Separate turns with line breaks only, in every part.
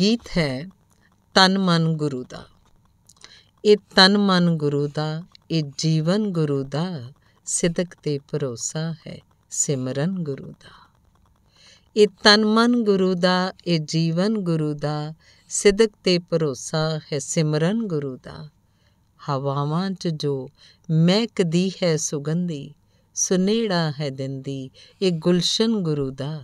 ਗੀਤ ਹੈ ਤਨ ਮਨ ਗੁਰੂ ਦਾ ਇਹ ਤਨ ਮਨ ਗੁਰੂ ਦਾ ਇਹ ਜੀਵਨ ਗੁਰੂ ਦਾ ਸਿਦਕ ਤੇ ਭਰੋਸਾ ਹੈ ਸਿਮਰਨ ਗੁਰੂ ਦਾ ਇਹ ਤਨ ਮਨ ਗੁਰੂ ਦਾ ਇਹ ਜੀਵਨ ਗੁਰੂ ਦਾ ਸਿਦਕ ਤੇ ਭਰੋਸਾ ਹੈ ਸਿਮਰਨ ਗੁਰੂ ਦਾ ਹਵਾਵਾਂ 'ਚ ਜੋ ਮਹਿਕਦੀ ਹੈ ਸੁਗੰਧੀ ਸੁਨੇੜਾ ਹੈ ਦਿੰਦੀ ਇਹ ਗੁਲਸ਼ਨ ਗੁਰੂ ਦਾ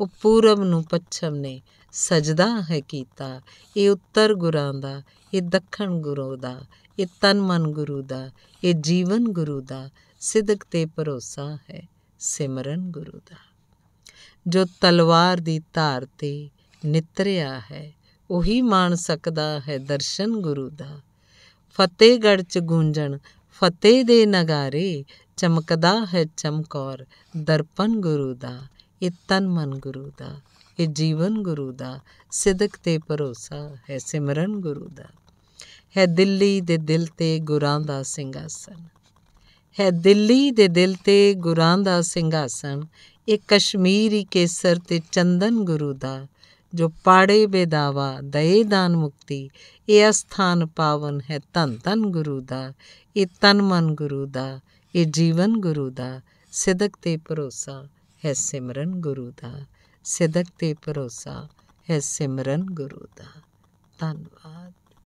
ਉਹ ਪੂਰਬ ਨੂੰ ਪੱਛਮ ਨੇ ਸਜਦਾ ਹੈ ਕੀਤਾ ਇਹ ਉੱਤਰ ਗੁਰਾਂ ਦਾ ਇਹ ਦੱਖਣ ਗੁਰੂ ਦਾ ਇਹ ਤਨ ਮਨ ਗੁਰੂ ਦਾ ਇਹ ਜੀਵਨ ਗੁਰੂ ਦਾ ਸਿਦਕ ਤੇ ਭਰੋਸਾ ਹੈ ਸਿਮਰਨ ਗੁਰੂ ਦਾ ਜੋ ਤਲਵਾਰ ਦੀ ਧਾਰ ਤੇ ਨਿਤਰਿਆ ਹੈ ਉਹੀ ਮਾਣ ਸਕਦਾ ਹੈ ਦਰਸ਼ਨ ਗੁਰੂ ਦਾ ਫਤਿਹਗੜ ਚ ਗੂੰਜਣ ਫਤਿਹ ਦੇ ਨਗਾਰੇ ਚਮਕਦਾ ਹੈ ਚਮਕੌਰ ਦਰਪਨ ਗੁਰੂ ਦਾ ਇਹ ਤਨ ਮਨ ਗੁਰੂ ਦਾ ਇਹ ਜੀਵਨ ਗੁਰੂ ਦਾ ਸਿਦਕ ਤੇ ਭਰੋਸਾ ਹੈ ਸਿਮਰਨ ਗੁਰੂ ਦਾ ਹੈ ਦਿੱਲੀ ਦੇ ਦਿਲ ਤੇ ਗੁਰਾਂ ਦਾ ਸਿੰਘਾਸਨ ਹੈ ਦਿੱਲੀ ਦੇ ਦਿਲ ਤੇ ਗੁਰਾਂ ਦਾ ਸਿੰਘਾਸਨ ਇਹ ਕਸ਼ਮੀਰੀ ਕੇਸਰ ਤੇ ਚੰਦਨ ਗੁਰੂ ਦਾ ਜੋ ਪਾੜੇ ਬੇਦਾਵਾ ਦਏ ਦਾਨ ਮੁਕਤੀ ਇਹ ਅਸਥਾਨ ਪਾਵਨ ਹੈ ਤਨ ਤਨ ਗੁਰੂ ਦਾ ਇਹ ਤਨ ਮਨ ਗੁਰੂ ਦਾ ਇਹ ਜੀਵਨ ਗੁਰੂ ਦਾ ਸਿਦਕ ਤੇ ਭਰੋਸਾ ਹੈ ਸਿਮਰਨ ਗੁਰੂ ਦਾ ਸਿਦਕ ਤੇ ਭਰੋਸਾ ਹੈ ਸਿਮਰਨ ਗੁਰੂ ਦਾ ਧੰਨਵਾਦ